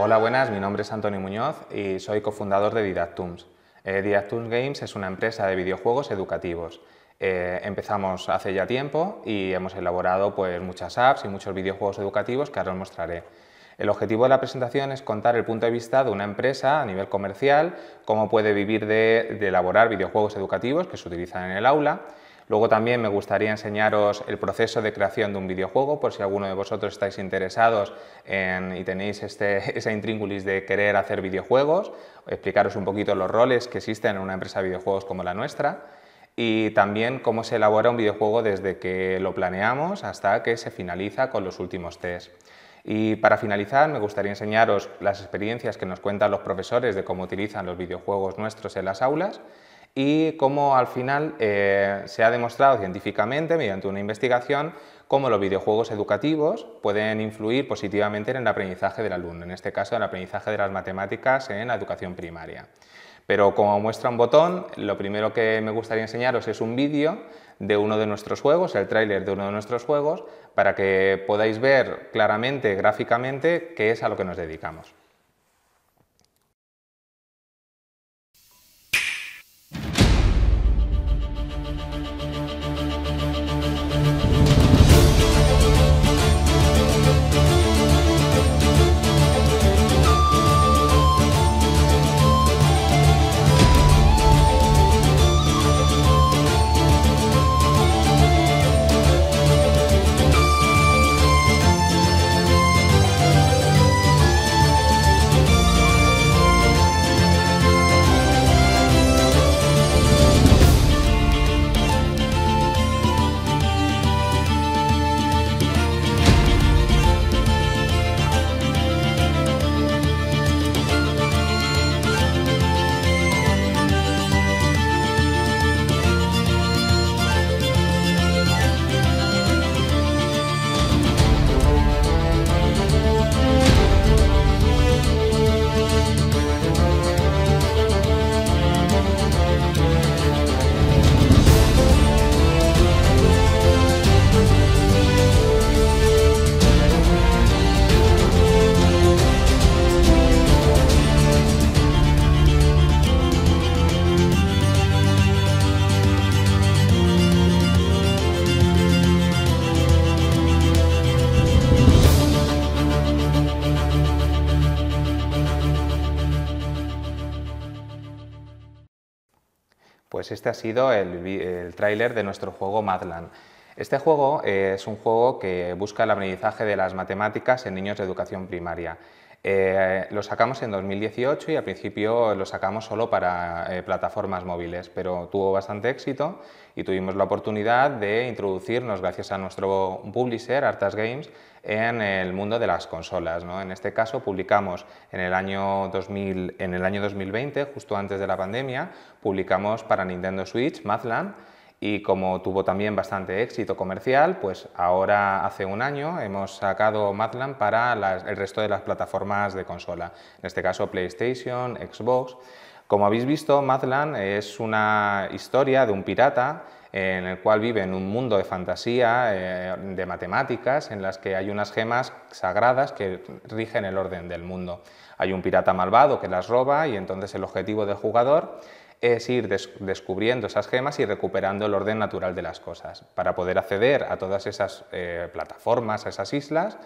Hola, buenas, mi nombre es Antonio Muñoz y soy cofundador de Didactums. Eh, Didactums Games es una empresa de videojuegos educativos. Eh, empezamos hace ya tiempo y hemos elaborado pues, muchas apps y muchos videojuegos educativos que ahora os mostraré. El objetivo de la presentación es contar el punto de vista de una empresa a nivel comercial, cómo puede vivir de elaborar videojuegos educativos que se utilizan en el aula Luego también me gustaría enseñaros el proceso de creación de un videojuego, por si alguno de vosotros estáis interesados y tenéis este, esa intríngulis de querer hacer videojuegos, explicaros un poquito los roles que existen en una empresa de videojuegos como la nuestra y también cómo se elabora un videojuego desde que lo planeamos hasta que se finaliza con los últimos test. Y para finalizar, me gustaría enseñaros las experiencias que nos cuentan los profesores de cómo utilizan los videojuegos nuestros en las aulas y cómo al final eh, se ha demostrado científicamente, mediante una investigación, cómo los videojuegos educativos pueden influir positivamente en el aprendizaje del alumno, en este caso en el aprendizaje de las matemáticas en la educación primaria. Pero como muestra un botón, lo primero que me gustaría enseñaros es un vídeo de uno de nuestros juegos, el tráiler de uno de nuestros juegos, para que podáis ver claramente, gráficamente, qué es a lo que nos dedicamos. Pues este ha sido el, tráiler de nuestro juego Madland. Este juego eh, es un juego que busca el aprendizaje de las matemáticas en niños de educación primaria. Eh, lo sacamos en 2018 y al principio lo sacamos solo para eh, plataformas móviles, pero tuvo bastante éxito y tuvimos la oportunidad de introducirnos, gracias a nuestro publisher, Artas Games, en el mundo de las consolas. En este caso publicamos en el, año 2020, justo antes de la pandemia, publicamos para Nintendo Switch Mathland, y como tuvo también bastante éxito comercial, pues ahora hace un año hemos sacado Madland para el resto de las plataformas de consola, en este caso PlayStation, Xbox. Como habéis visto, Madland es una historia de un pirata en el cual vive en un mundo de fantasía, eh, de matemáticas, en las que hay unas gemas sagradas que rigen el orden del mundo. Hay un pirata malvado que las roba y entonces el objetivo del jugador es ir descubriendo esas gemas y recuperando el orden natural de las cosas. Para poder acceder a todas esas eh, plataformas, a esas islas,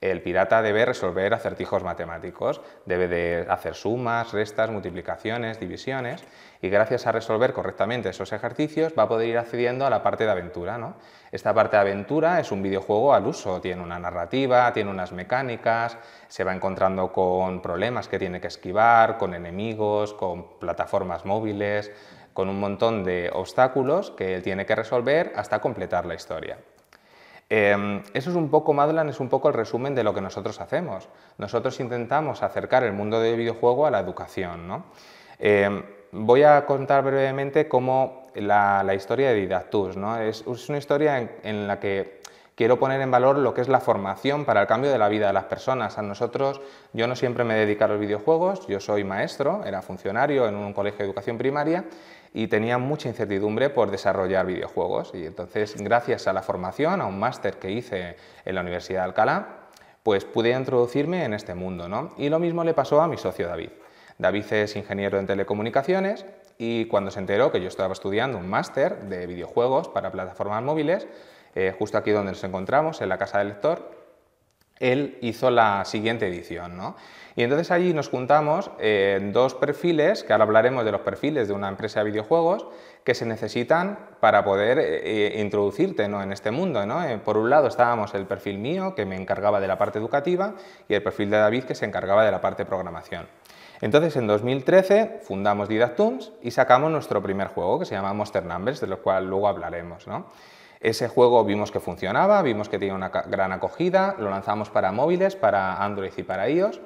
el pirata debe resolver acertijos matemáticos, debe de hacer sumas, restas, multiplicaciones, divisiones y gracias a resolver correctamente esos ejercicios va a poder ir accediendo a la parte de aventura. Esta parte de aventura es un videojuego al uso, tiene una narrativa, tiene unas mecánicas, se va encontrando con problemas que tiene que esquivar, con enemigos, con plataformas móviles, con un montón de obstáculos que él tiene que resolver hasta completar la historia. Em, eso es un poco, es un poco el resumen de lo que nosotros hacemos. Nosotros intentamos acercar el mundo del videojuego a la educación. ¿no? Em, voy a contar brevemente cómo la, historia de Didactus. ¿no? Es, una historia en, la que quiero poner en valor lo que es la formación para el cambio de la vida de las personas. A nosotros, yo no siempre me dedico a los videojuegos, yo soy maestro, era funcionario en un colegio de educación primaria y tenía mucha incertidumbre por desarrollar videojuegos. Y entonces, gracias a la formación, a un máster que hice en la Universidad de Alcalá, pues pude introducirme en este mundo. ¿no? Y lo mismo le pasó a mi socio David. David es ingeniero en telecomunicaciones y cuando se enteró que yo estaba estudiando un máster de videojuegos para plataformas móviles, eh, justo aquí donde nos encontramos, en la Casa del Lector, él hizo la siguiente edición, Y entonces allí nos juntamos eh, dos perfiles, que ahora hablaremos de los perfiles de una empresa de videojuegos, que se necesitan para poder eh, eh, introducirte en este mundo. Eh, por un lado estábamos el perfil mío, que me encargaba de la parte educativa, y el perfil de David, que se encargaba de la parte programación. Entonces, en 2013 fundamos Didactums y sacamos nuestro primer juego, que se llama Monster Numbers, de lo cual luego hablaremos. Ese juego vimos que funcionaba, vimos que tenía una gran acogida, lo lanzamos para móviles, para Android y para iOS.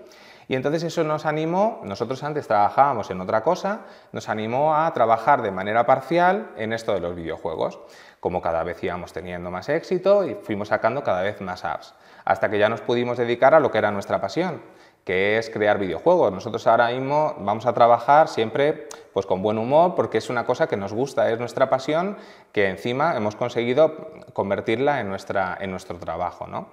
Y entonces eso nos animó, nosotros antes trabajábamos en otra cosa, nos animó a trabajar de manera parcial en esto de los videojuegos. Como cada vez íbamos teniendo más éxito y fuimos sacando cada vez más apps, hasta que ya nos pudimos dedicar a lo que era nuestra pasión, que es crear videojuegos. Nosotros ahora mismo vamos a trabajar siempre pues con buen humor porque es una cosa que nos gusta, es nuestra pasión que encima hemos conseguido convertirla en, nuestra, en nuestro trabajo. ¿no?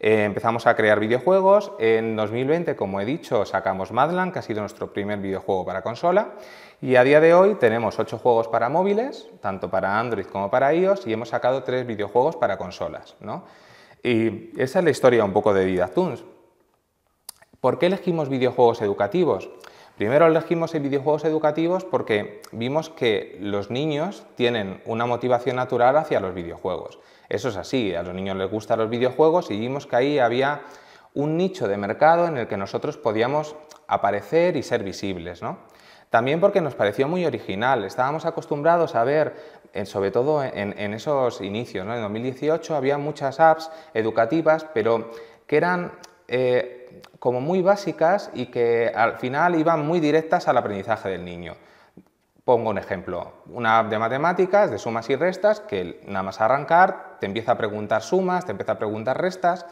Eh, empezamos a crear videojuegos, en 2020 como he dicho sacamos Madland que ha sido nuestro primer videojuego para consola y a día de hoy tenemos 8 juegos para móviles, tanto para Android como para iOS y hemos sacado tres videojuegos para consolas. Y esa es la historia un poco de Didatunes. ¿Por qué elegimos videojuegos educativos? Primero elegimos videojuegos educativos porque vimos que los niños tienen una motivación natural hacia los videojuegos. Eso es así, a los niños les gustan los videojuegos y vimos que ahí había un nicho de mercado en el que nosotros podíamos aparecer y ser visibles. También porque nos pareció muy original, estábamos acostumbrados a ver, eh, sobre todo en, esos inicios, en 2018 había muchas apps educativas, pero que eran... Eh, como muy básicas y que al final iban muy directas al aprendizaje del niño. Pongo un ejemplo, una app de matemáticas, de sumas y restas, que nada más arrancar te empieza a preguntar sumas, te empieza a preguntar restas,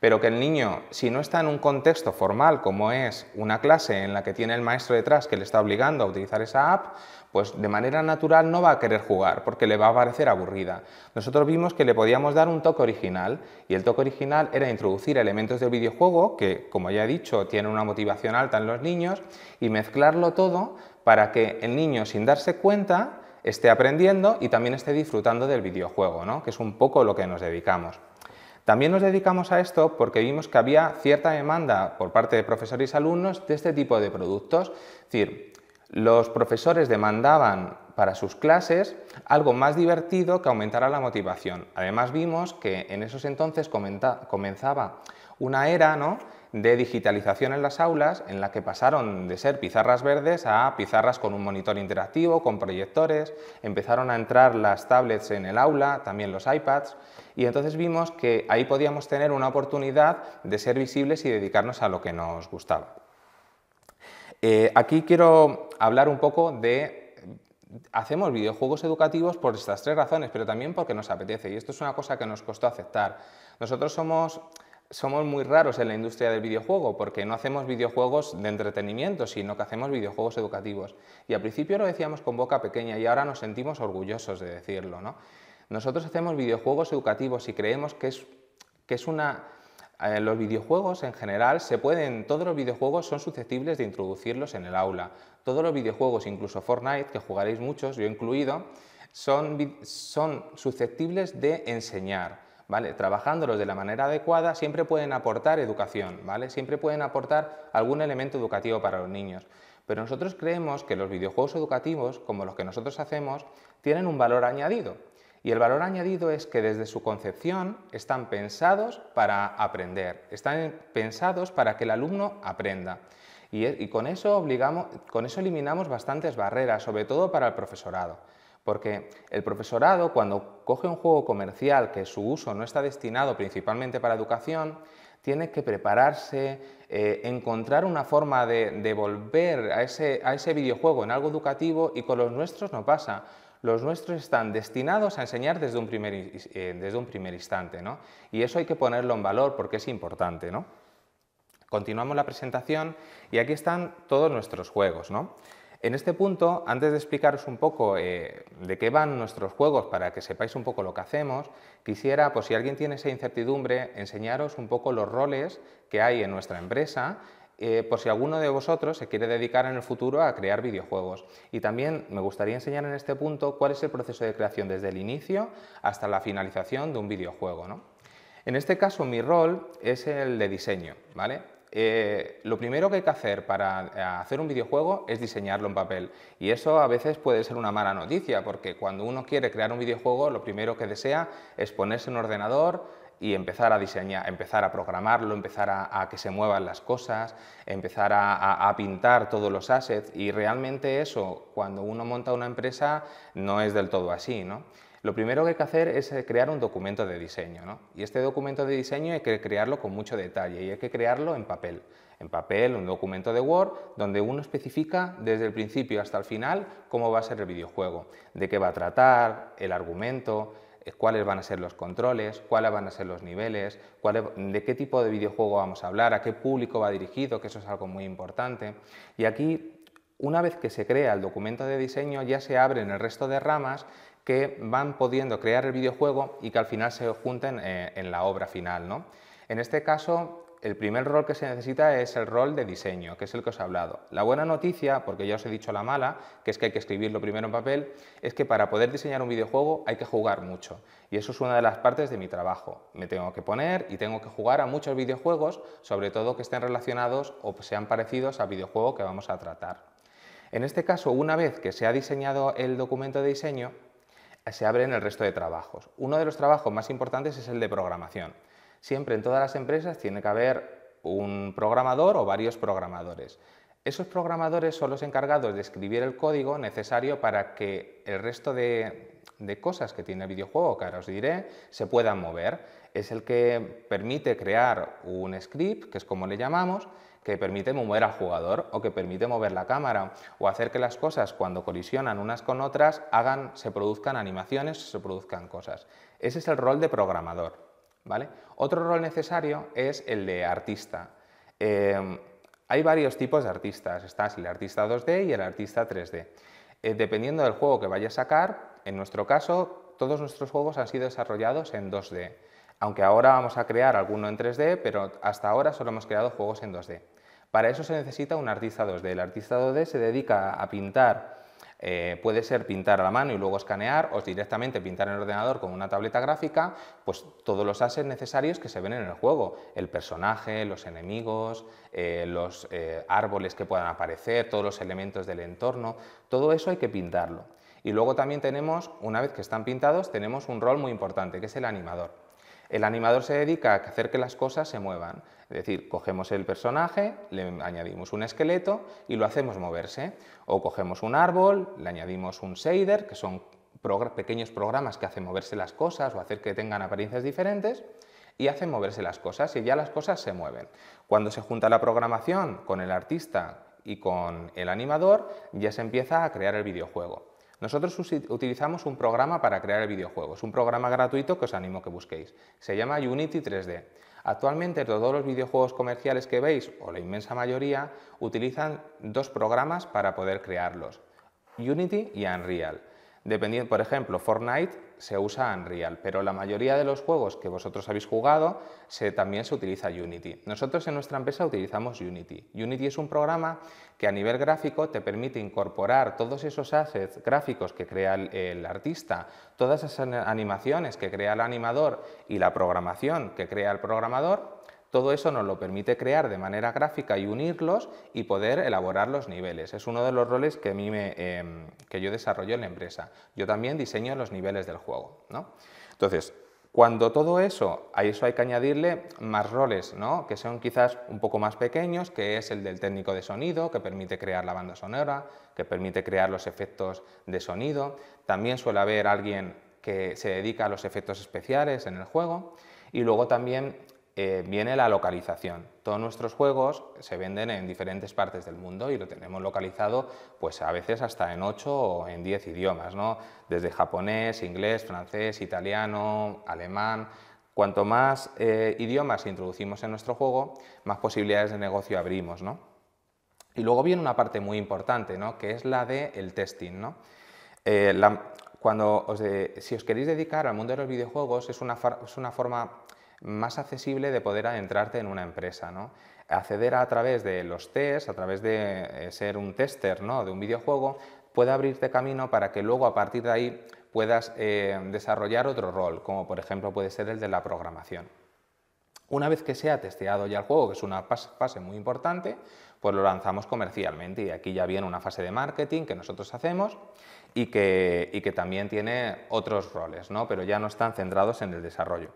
pero que el niño, si no está en un contexto formal como es una clase en la que tiene el maestro detrás que le está obligando a utilizar esa app, pues de manera natural no va a querer jugar porque le va a parecer aburrida. Nosotros vimos que le podíamos dar un toque original y el toque original era introducir elementos del videojuego que, como ya he dicho, tiene una motivación alta en los niños y mezclarlo todo para que el niño sin darse cuenta esté aprendiendo y también esté disfrutando del videojuego, que es un poco lo que nos dedicamos. También nos dedicamos a esto porque vimos que había cierta demanda por parte de profesores y alumnos de este tipo de productos, decir, los profesores demandaban para sus clases algo más divertido que aumentara la motivación. Además vimos que en esos entonces comenzaba una era ¿no? de digitalización en las aulas en la que pasaron de ser pizarras verdes a pizarras con un monitor interactivo, con proyectores, empezaron a entrar las tablets en el aula, también los iPads, y entonces vimos que ahí podíamos tener una oportunidad de ser visibles y dedicarnos a lo que nos gustaba. Eh, aquí quiero hablar un poco de hacemos videojuegos educativos por estas tres razones, pero también porque nos apetece. Y esto es una cosa que nos costó aceptar. Nosotros somos, somos muy raros en la industria del videojuego porque no hacemos videojuegos de entretenimiento, sino que hacemos videojuegos educativos. Y al principio lo decíamos con boca pequeña y ahora nos sentimos orgullosos de decirlo. ¿no? Nosotros hacemos videojuegos educativos y creemos que es, que es una eh, los videojuegos en general se pueden, todos los videojuegos son susceptibles de introducirlos en el aula. Todos los videojuegos, incluso Fortnite, que jugaréis muchos, yo incluido, son, son susceptibles de enseñar. ¿Vale? Trabajándolos de la manera adecuada siempre pueden aportar educación, ¿vale? Siempre pueden aportar algún elemento educativo para los niños. Pero nosotros creemos que los videojuegos educativos, como los que nosotros hacemos, tienen un valor añadido. Y el valor añadido es que desde su concepción están pensados para aprender, están pensados para que el alumno aprenda. Y, con, eso con eso eliminamos bastantes barreras, sobre todo para el profesorado. Porque el profesorado, cuando coge un juego comercial que su uso no está destinado principalmente para educación, tiene que prepararse, eh, encontrar una forma de, volver a ese videojuego en algo educativo y con los nuestros no pasa los nuestros están destinados a enseñar desde un primer, eh, desde un primer instante. ¿no? Y eso hay que ponerlo en valor porque es importante. ¿no? Continuamos la presentación y aquí están todos nuestros juegos. ¿no? En este punto, antes de explicaros un poco eh, de qué van nuestros juegos para que sepáis un poco lo que hacemos, quisiera, pues si alguien tiene esa incertidumbre, enseñaros un poco los roles que hay en nuestra empresa eh, por si alguno de vosotros se quiere dedicar en el futuro a crear videojuegos. Y también me gustaría enseñar en este punto cuál es el proceso de creación desde el inicio hasta la finalización de un videojuego. ¿no? En este caso mi rol es el de diseño. ¿vale? Eh, lo primero que hay que hacer para eh, hacer un videojuego es diseñarlo en papel. Y eso a veces puede ser una mala noticia, porque cuando uno quiere crear un videojuego, lo primero que desea es ponerse un ordenador, y empezar a diseñar, empezar a programarlo, empezar a, que se muevan las cosas, empezar a, pintar todos los assets y realmente eso cuando uno monta una empresa no es del todo así, ¿no? Lo primero que hay que hacer es eh, crear un documento de diseño, Y este documento de diseño hay que crearlo con mucho detalle y hay que crearlo en papel. En papel, un documento de Word, donde uno especifica desde el principio hasta el final cómo va a ser el videojuego, de qué va a tratar, el argumento, cuáles van a ser los controles, cuáles van a ser los niveles, de qué tipo de videojuego vamos a hablar, a qué público va dirigido, que eso es algo muy importante. Y aquí, una vez que se crea el documento de diseño, ya se abren el resto de ramas que van pudiendo crear el videojuego y que al final se junten eh, en la obra final. ¿no? En este caso, el primer rol que se necesita es el rol de diseño, que es el que os he hablado. La buena noticia, porque ya os he dicho la mala, que es que hay que escribirlo primero en papel, es que para poder diseñar un videojuego hay que jugar mucho. Y eso es una de las partes de mi trabajo. Me tengo que poner y tengo que jugar a muchos videojuegos, sobre todo que estén relacionados o sean parecidos al videojuego que vamos a tratar. En este caso, una vez que se ha diseñado el documento de diseño, se abren el resto de trabajos. Uno de los trabajos más importantes es el de programación. Siempre en todas las empresas tiene que haber un programador o varios programadores. Esos programadores son los encargados de escribir el código necesario para que el resto de, cosas que tiene el videojuego, que ahora os diré, se puedan mover. Es el que permite crear un script, que es como le llamamos, que permite mover al jugador o que permite mover la cámara o hacer que las cosas cuando colisionan unas con otras hagan, se produzcan animaciones, se produzcan cosas. Ese es el rol de programador. ¿vale? Otro rol necesario es el de artista. Em, hay varios tipos de artistas, está el artista 2D y el artista 3D. Eh, dependiendo del juego que vaya a sacar, en nuestro caso, todos nuestros juegos han sido desarrollados en 2D, aunque ahora vamos a crear alguno en 3D, pero hasta ahora solo hemos creado juegos en 2D. Para eso se necesita un artista 2D. El artista 2D se dedica a pintar eh, puede ser pintar a la mano y luego escanear o directamente pintar en el ordenador con una tableta gráfica, pues todos los assets necesarios que se ven en el juego, el personaje, los enemigos, eh, los eh, árboles que puedan aparecer, todos los elementos del entorno, todo eso hay que pintarlo. Y luego también tenemos, una vez que están pintados, tenemos un rol muy importante, que es el animador. El animador se dedica a hacer que las cosas se muevan. Es decir, cogemos el personaje, le añadimos un esqueleto y lo hacemos moverse. O cogemos un árbol, le añadimos un shader, que son pequeños programas que hacen moverse las cosas o hacer que tengan apariencias diferentes y hacen moverse las cosas y ya las cosas se mueven. Cuando se junta la programación con el artista y con el animador, ya se empieza a crear el videojuego. Nosotros utilizamos un programa para crear videojuegos un programa gratuito que os animo que busquéis. Se llama Unity 3D. Actualmente todos los videojuegos comerciales que veis, o la inmensa mayoría, utilizan dos programas para poder crearlos, Unity y Unreal. Dependiendo, por ejemplo, Fortnite se usa Unreal, pero la mayoría de los juegos que vosotros habéis jugado se, también se utiliza Unity. Nosotros en nuestra empresa utilizamos Unity. Unity es un programa que a nivel gráfico te permite incorporar todos esos assets gráficos que crea el artista, todas esas animaciones que crea el animador y la programación que crea el programador todo eso nos lo permite crear de manera gráfica y unirlos y poder elaborar los niveles. Es uno de los roles que, a mí me, em, que yo desarrollo en la empresa. Yo también diseño los niveles del juego. Entonces, cuando todo eso, a eso hay que añadirle más roles, ¿no? que son quizás un poco más pequeños, que es el del técnico de sonido, que permite crear la banda sonora, que permite crear los efectos de sonido. También suele haber alguien que se dedica a los efectos especiales en el juego. Y luego también eh, viene la localización. Todos nuestros juegos se venden en diferentes partes del mundo y lo tenemos localizado pues a veces hasta en 8 o en 10 idiomas, ¿no? desde japonés, inglés, francés, italiano, alemán. Cuanto más eh, idiomas introducimos en nuestro juego, más posibilidades de negocio abrimos. ¿no? Y luego viene una parte muy importante, ¿no? que es la de el testing. ¿no? Eh, cuando si os queréis dedicar al mundo de los videojuegos, es una, es una forma más accesible de poder adentrarte en una empresa. Acceder a través de los test, a través de eh, ser un tester de un videojuego, puede abrirte camino para que luego a partir de ahí puedas eh, desarrollar otro rol, como por ejemplo puede ser el de la programación. Una vez que se ha testeado ya el juego, que es una fase muy importante, pues lo lanzamos comercialmente y aquí ya viene una fase de marketing que nosotros hacemos y que, también tiene otros roles, pero ya no están centrados en el desarrollo.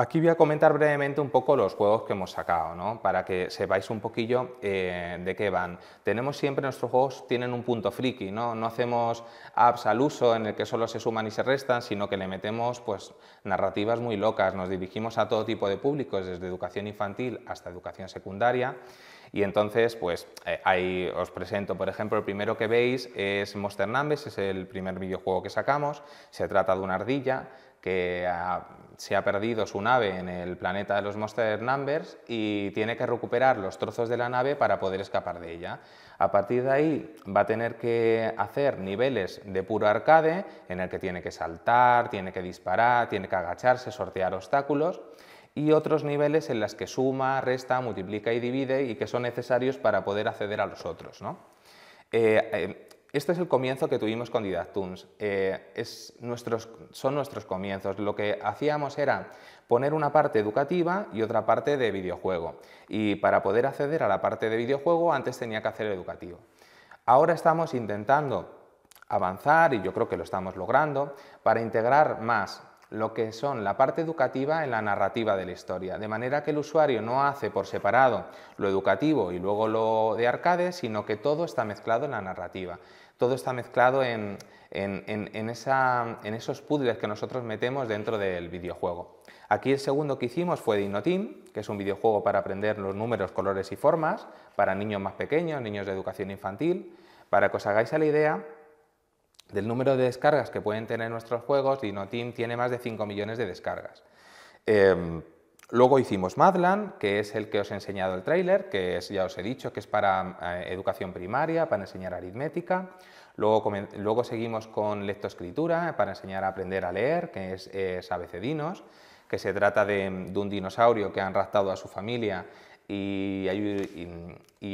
Aquí voy a comentar brevemente un poco los juegos que hemos sacado, ¿no? para que sepáis un poquillo eh, de qué van. Tenemos siempre, nuestros juegos tienen un punto friki, ¿no? no hacemos apps al uso en el que solo se suman y se restan, sino que le metemos pues, narrativas muy locas, nos dirigimos a todo tipo de públicos, desde educación infantil hasta educación secundaria. Y entonces, pues eh, ahí os presento, por ejemplo, el primero que veis es Monster Numbers, es el primer videojuego que sacamos. Se trata de una ardilla que ha se ha perdido su nave en el planeta de los Monster Numbers y tiene que recuperar los trozos de la nave para poder escapar de ella. A partir de ahí va a tener que hacer niveles de puro arcade en el que tiene que saltar, tiene que disparar, tiene que agacharse, sortear obstáculos y otros niveles en los que suma, resta, multiplica y divide y que son necesarios para poder acceder a los otros. Eh, eh, este es el comienzo que tuvimos con Didactoons, eh, son nuestros comienzos. Lo que hacíamos era poner una parte educativa y otra parte de videojuego. Y para poder acceder a la parte de videojuego antes tenía que hacer el educativo. Ahora estamos intentando avanzar, y yo creo que lo estamos logrando, para integrar más lo que son la parte educativa en la narrativa de la historia, de manera que el usuario no hace por separado lo educativo y luego lo de arcade, sino que todo está mezclado en la narrativa, todo está mezclado en, en, esos puzzles que nosotros metemos dentro del videojuego. Aquí el segundo que hicimos fue Dinotin, que es un videojuego para aprender los números, colores y formas, para niños más pequeños, niños de educación infantil. Para que os hagáis la idea, del número de descargas que pueden tener nuestros juegos, DinoTeam tiene más de 5 millones de descargas. Em, luego hicimos Madland, que es el que os he enseñado el tráiler, que es, ya os he dicho que es para eh, educación primaria, para enseñar aritmética. Luego, luego seguimos con lectoescritura, eh, para enseñar a aprender a leer, que es, es Abecedinos, que se trata de, de un dinosaurio que han raptado a su familia y,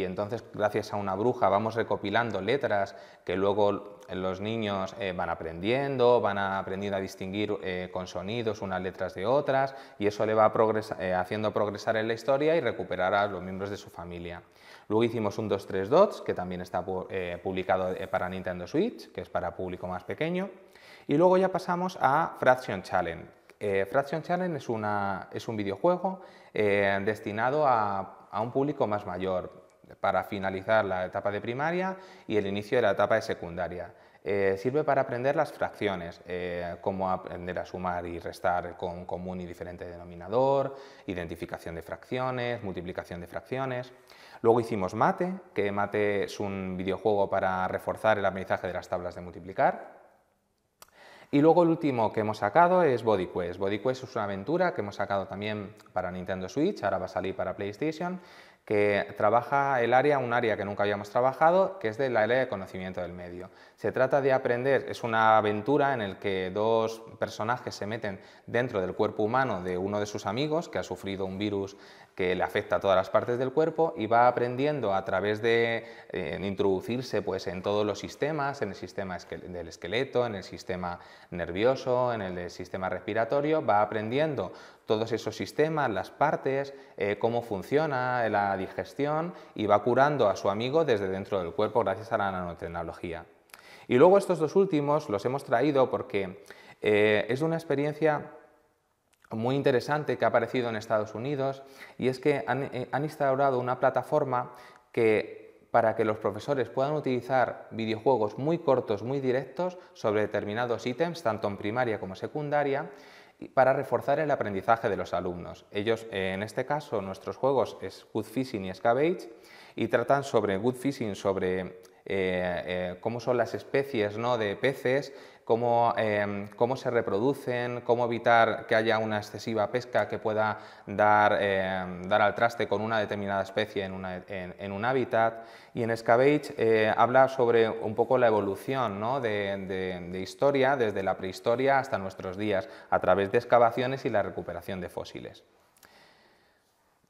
entonces gracias a una bruja vamos recopilando letras que luego los niños eh, van aprendiendo, van a aprendiendo a distinguir eh, con sonidos unas letras de otras y eso le va eh, haciendo progresar en la historia y recuperar a los miembros de su familia. Luego hicimos un 2-3 Dots, que también está publicado para Nintendo Switch, que es para público más pequeño. Y luego ya pasamos a Fraction Challenge, eh, Fraction Challenge es, un videojuego eh, destinado a, un público más mayor para finalizar la etapa de primaria y el inicio de la etapa de secundaria. Eh, sirve para aprender las fracciones, cómo aprender a sumar y restar con común y diferente denominador, identificación de fracciones, multiplicación de fracciones. Luego hicimos Mate, que Mate es un videojuego para reforzar el aprendizaje de las tablas de multiplicar. Y luego el último que hemos sacado es BodyQuest. BodyQuest es una aventura que hemos sacado también para Nintendo Switch, ahora va a salir para PlayStation, que trabaja el área, un área que nunca habíamos trabajado, que es de la área de conocimiento del medio. Se trata de aprender, es una aventura en la que dos personajes se meten dentro del cuerpo humano de uno de sus amigos que ha sufrido un virus que le afecta a todas las partes del cuerpo y va aprendiendo a través de eh, introducirse pues, en todos los sistemas, en el sistema del esqueleto, en el sistema nervioso, en el sistema respiratorio, va aprendiendo todos esos sistemas, las partes, eh, cómo funciona la digestión y va curando a su amigo desde dentro del cuerpo gracias a la nanotecnología. Y luego estos dos últimos los hemos traído porque eh, es una experiencia muy interesante que ha aparecido en Estados Unidos y es que eh, han, instaurado una plataforma que para que los profesores puedan utilizar videojuegos muy cortos, muy directos sobre determinados ítems, tanto en primaria como secundaria, para reforzar el aprendizaje de los alumnos. Ellos, eh, en este caso, nuestros juegos es Good Fishing y Scavage y tratan sobre Good Fishing, sobre eh, eh, cómo son las especies ¿no? de peces, Cómo, em, cómo, se reproducen, cómo evitar que haya una excesiva pesca que pueda dar, em, dar al traste con una determinada especie en, un hábitat. Y en Scavage eh, habla sobre un poco la evolución ¿no? de, historia desde la prehistoria hasta nuestros días a través de excavaciones y la recuperación de fósiles.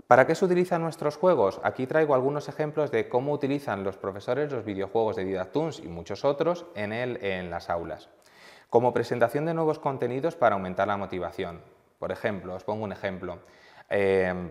¿Para qué se utilizan nuestros juegos? Aquí traigo algunos ejemplos de cómo utilizan los profesores los videojuegos de Didactoons y muchos otros en, el, en las aulas. Como presentación de nuevos contenidos para aumentar la motivación. Por ejemplo, os pongo un ejemplo. Em,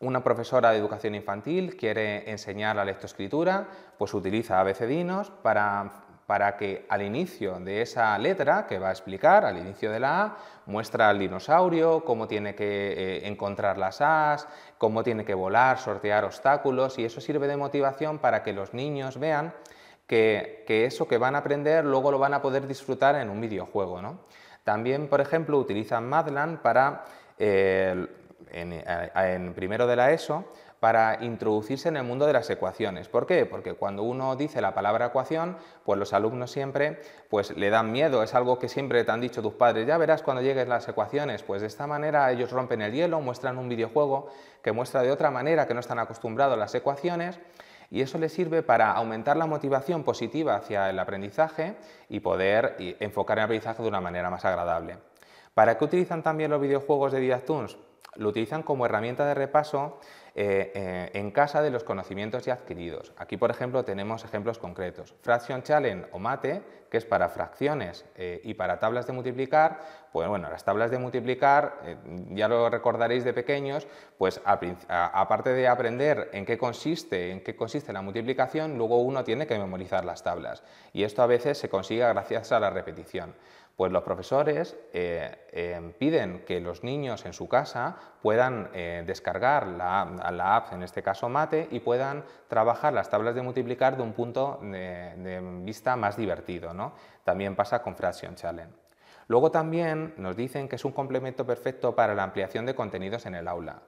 una profesora de educación infantil quiere enseñar la lectoescritura, pues utiliza abecedinos para para que al inicio de esa letra que va a explicar, al inicio de la A, muestra al dinosaurio, cómo tiene que eh, encontrar las As, cómo tiene que volar, sortear obstáculos, y eso sirve de motivación para que los niños vean que, eso que van a aprender luego lo van a poder disfrutar en un videojuego. ¿no? También, por ejemplo, utilizan Madland para, eh, en, eh, en primero de la ESO, para introducirse en el mundo de las ecuaciones. ¿Por qué? Porque cuando uno dice la palabra ecuación, pues los alumnos siempre pues, le dan miedo, es algo que siempre te han dicho tus padres, ya verás cuando lleguen las ecuaciones, pues de esta manera ellos rompen el hielo, muestran un videojuego que muestra de otra manera que no están acostumbrados a las ecuaciones y eso les sirve para aumentar la motivación positiva hacia el aprendizaje y poder enfocar el aprendizaje de una manera más agradable. ¿Para qué utilizan también los videojuegos de Didactoons? Lo utilizan como herramienta de repaso eh, eh, en casa de los conocimientos ya adquiridos. Aquí, por ejemplo, tenemos ejemplos concretos. Fraction Challenge o MATE, que es para fracciones eh, y para tablas de multiplicar, pues bueno, las tablas de multiplicar, ya lo recordaréis de pequeños, pues aparte de aprender en qué consiste, en qué consiste la multiplicación, luego uno tiene que memorizar las tablas. Y esto a veces se consigue gracias a la repetición. Pues los profesores piden que los niños en su casa puedan descargar la la app, en este caso Mate, y puedan trabajar las tablas de multiplicar de un punto de, vista más divertido. ¿no? También pasa con Fraction Challenge. Luego también nos dicen que es un complemento perfecto para la ampliación de contenidos en el aula.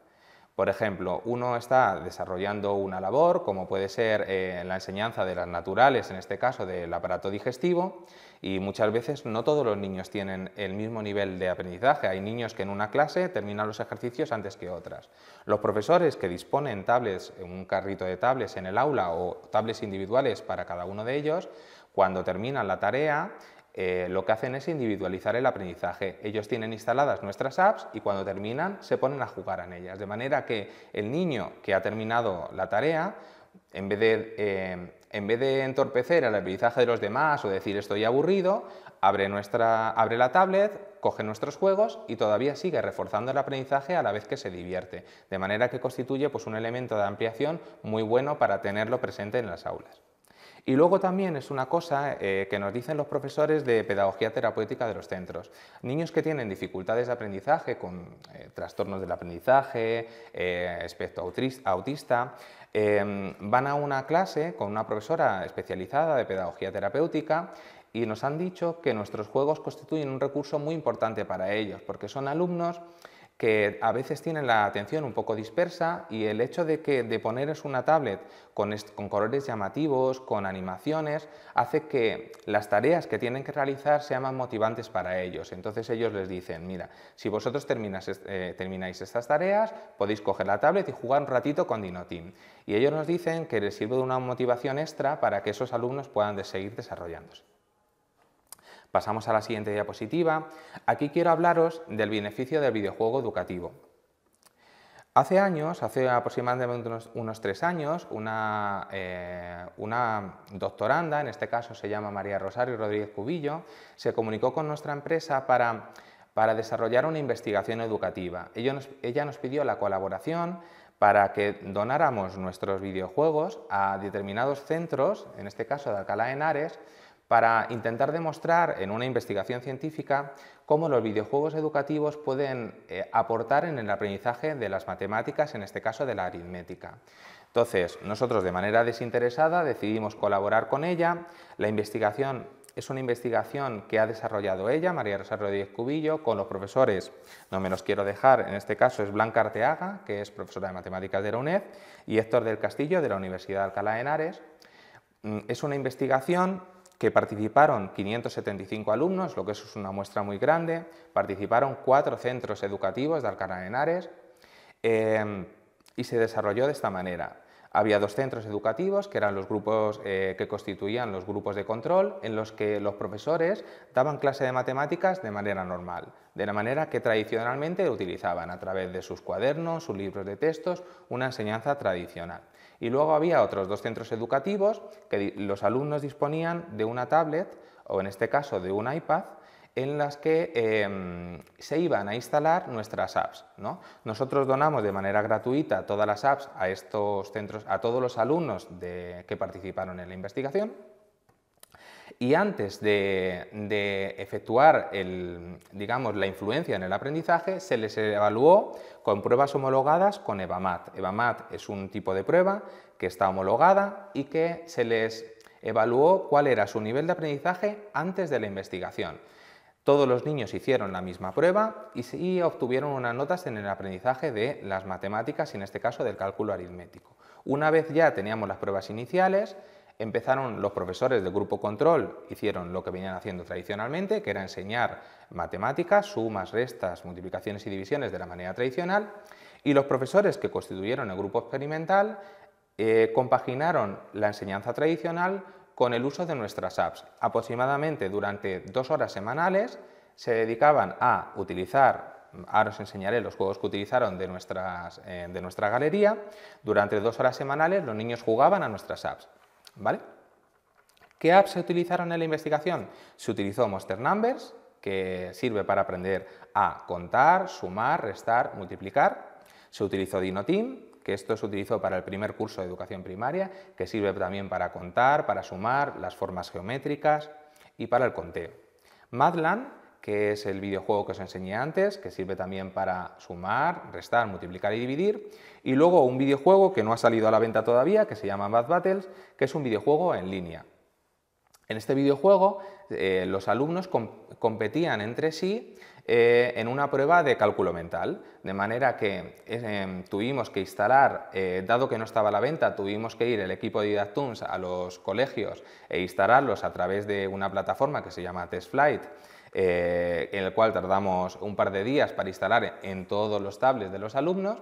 Por ejemplo, uno está desarrollando una labor, como puede ser eh, la enseñanza de las naturales, en este caso del aparato digestivo, y muchas veces no todos los niños tienen el mismo nivel de aprendizaje. Hay niños que en una clase terminan los ejercicios antes que otras. Los profesores que disponen tablets, un carrito de tablets en el aula o tablets individuales para cada uno de ellos, cuando terminan la tarea, eh, lo que hacen es individualizar el aprendizaje. Ellos tienen instaladas nuestras apps y cuando terminan se ponen a jugar en ellas. De manera que el niño que ha terminado la tarea, en vez de eh, en vez de entorpecer el aprendizaje de los demás o decir estoy aburrido, abre, nuestra, abre la tablet, coge nuestros juegos y todavía sigue reforzando el aprendizaje a la vez que se divierte, de manera que constituye pues, un elemento de ampliación muy bueno para tenerlo presente en las aulas. Y luego también es una cosa eh, que nos dicen los profesores de pedagogía terapéutica de los centros. Niños que tienen dificultades de aprendizaje, con eh, trastornos del aprendizaje, eh, espectro autista, Em, van a una clase con una profesora especializada de pedagogía terapéutica y nos han dicho que nuestros juegos constituyen un recurso muy importante para ellos, porque son alumnos que a veces tienen la atención un poco dispersa y el hecho de que de es una tablet con, colores llamativos, con animaciones, hace que las tareas que tienen que realizar sean más motivantes para ellos. Entonces ellos les dicen, mira, si vosotros eh, termináis estas tareas, podéis coger la tablet y jugar un ratito con Dinotim Y ellos nos dicen que les sirve de una motivación extra para que esos alumnos puedan seguir desarrollándose. Pasamos a la siguiente diapositiva. Aquí quiero hablaros del beneficio del videojuego educativo. Hace años, hace aproximadamente unos, tres años, eh, una, doctoranda, en este caso se llama María Rosario Rodríguez Cubillo, se comunicó con nuestra empresa para, desarrollar una investigación educativa. Ella nos, ella nos pidió la colaboración para que donáramos nuestros videojuegos a determinados centros, en este caso de Alcalá de Henares, para intentar demostrar en una investigación científica cómo los videojuegos educativos pueden eh, aportar en el aprendizaje de las matemáticas, en este caso de la aritmética. Entonces, nosotros de manera desinteresada decidimos colaborar con ella. La investigación es una investigación que ha desarrollado ella, María Rosa Rodríguez Cubillo, con los profesores, no me los quiero dejar, en este caso es Blanca Arteaga, que es profesora de matemáticas de la UNED, y Héctor del Castillo, de la Universidad de Alcalá de Henares. Mm, es una investigación que participaron 575 alumnos, lo que es una muestra muy grande, participaron cuatro centros educativos de Alcalá de em, y se desarrolló de esta manera. Había dos centros educativos que eran los grupos eh, que constituían los grupos de control en los que los profesores daban clase de matemáticas de manera normal, de la manera que tradicionalmente utilizaban a través de sus cuadernos, sus libros de textos, una enseñanza tradicional. Y luego había otros dos centros educativos que los alumnos disponían de una tablet o en este caso de un iPad en las que em, se iban a instalar nuestras apps. Nosotros donamos de manera gratuita todas las apps a estos centros, a todos los alumnos que participaron en la investigación y antes de, efectuar la influencia en el aprendizaje, se les evaluó con pruebas homologadas con EVAMAT. EVAMAT es un tipo de prueba que está homologada y que se les evaluó cuál era su nivel de aprendizaje antes de la investigación. Todos los niños hicieron la misma prueba y, obtuvieron unas notas en el aprendizaje de las matemáticas y en este caso del cálculo aritmético. Una vez ya teníamos las pruebas iniciales, empezaron los profesores del grupo control, hicieron lo que venían haciendo tradicionalmente, que era enseñar matemáticas, sumas, restas, multiplicaciones y divisiones de la manera tradicional, y los profesores que constituyeron el grupo experimental eh, compaginaron la enseñanza tradicional con el uso de nuestras apps. Aproximadamente durante dos horas semanales se dedicaban a utilizar ahora os enseñaré los juegos que utilizaron de, nuestras, eh, de, nuestra galería. Durante dos horas semanales los niños jugaban a nuestras apps. ¿Vale? ¿Qué apps se utilizaron en la investigación? Se utilizó Monster Numbers, que sirve para aprender a contar, sumar, restar, multiplicar. Se utilizó DinoTeam, que esto se utilizó para el primer curso de educación primaria, que sirve también para contar, para sumar, las formas geométricas y para el conteo. Madland que es el videojuego que os enseñé antes, que sirve también para sumar, restar, multiplicar y dividir. Y luego un videojuego que no ha salido a la venta todavía, que se llama Bad Battles, que es un videojuego en línea. En este videojuego eh, los alumnos competían entre sí eh, en una prueba de cálculo mental, de manera que eh, em, tuvimos que instalar, dado que no estaba a la venta, tuvimos que ir el equipo de Didactoons a los colegios e instalarlos a través de una plataforma que se llama TestFlight eh, en el cual tardamos un par de días para instalar en todos los tablets de los alumnos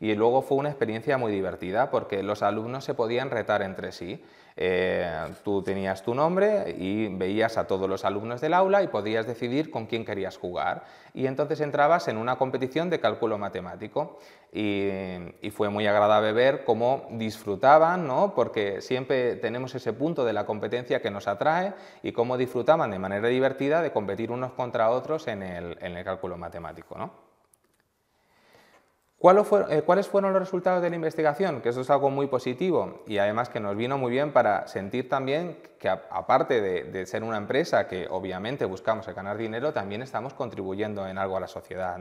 y luego fue una experiencia muy divertida porque los alumnos se podían retar entre sí. Eh, tú tenías tu nombre y veías a todos los alumnos del aula y podías decidir con quién querías jugar. Y entonces entrabas en una competición de cálculo matemático y, fue muy agradable ver cómo disfrutaban, ¿no? porque siempre tenemos ese punto de la competencia que nos atrae y cómo disfrutaban de manera divertida de competir unos contra otros en el, cálculo matemático. Eh, ¿Cuáles fueron los resultados de la investigación? Que eso es algo muy positivo y además que nos vino muy bien para sentir también que aparte de, ser una empresa que obviamente buscamos ganar dinero, también estamos contribuyendo en algo a la sociedad.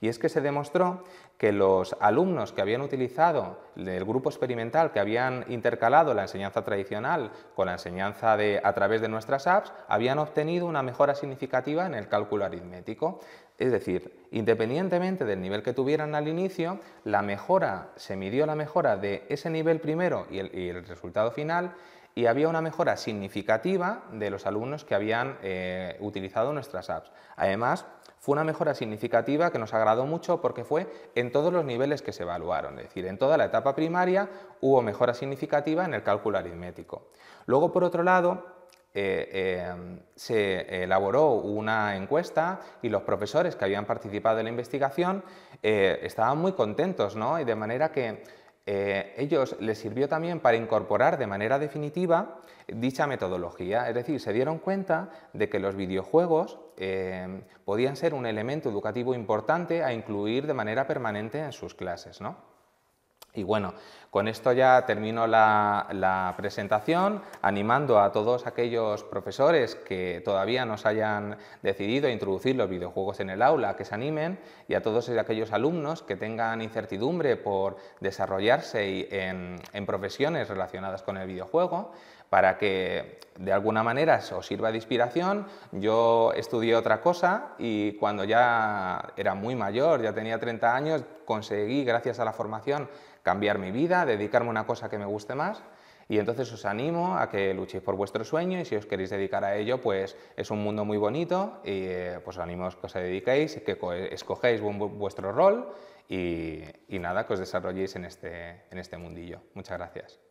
Y es que se demostró que los alumnos que habían utilizado el grupo experimental, que habían intercalado la enseñanza tradicional con la enseñanza de, a través de nuestras apps, habían obtenido una mejora significativa en el cálculo aritmético. Es decir, independientemente del nivel que tuvieran al inicio, la mejora, se midió la mejora de ese nivel primero y el, resultado final, y había una mejora significativa de los alumnos que habían eh, utilizado nuestras apps. Además, fue una mejora significativa que nos agradó mucho porque fue en todos los niveles que se evaluaron, es decir, en toda la etapa primaria hubo mejora significativa en el cálculo aritmético. Luego, por otro lado, eh, eh, se elaboró una encuesta y los profesores que habían participado en la investigación eh, estaban muy contentos, Y de manera que ellos les sirvió también para incorporar de manera definitiva dicha metodología. Es decir, se dieron cuenta de que los videojuegos Em, podían ser un elemento educativo importante a incluir de manera permanente en sus clases. ¿no? Y bueno, con esto ya termino la, presentación, animando a todos aquellos profesores que todavía no se hayan decidido a introducir los videojuegos en el aula, que se animen, y a todos aquellos alumnos que tengan incertidumbre por desarrollarse en profesiones relacionadas con el videojuego, para que de alguna manera os sirva de inspiración. Yo estudié otra cosa y cuando ya era muy mayor, ya tenía 30 años, conseguí, gracias a la formación, cambiar mi vida, dedicarme a una cosa que me guste más. Y entonces os animo a que luchéis por vuestro sueño y si os queréis dedicar a ello, pues es un mundo muy bonito y eh, pues os animo a que os dediquéis, que escogéis vuestro rol y, y, nada, que os desarrolléis en este, este mundillo. Muchas gracias.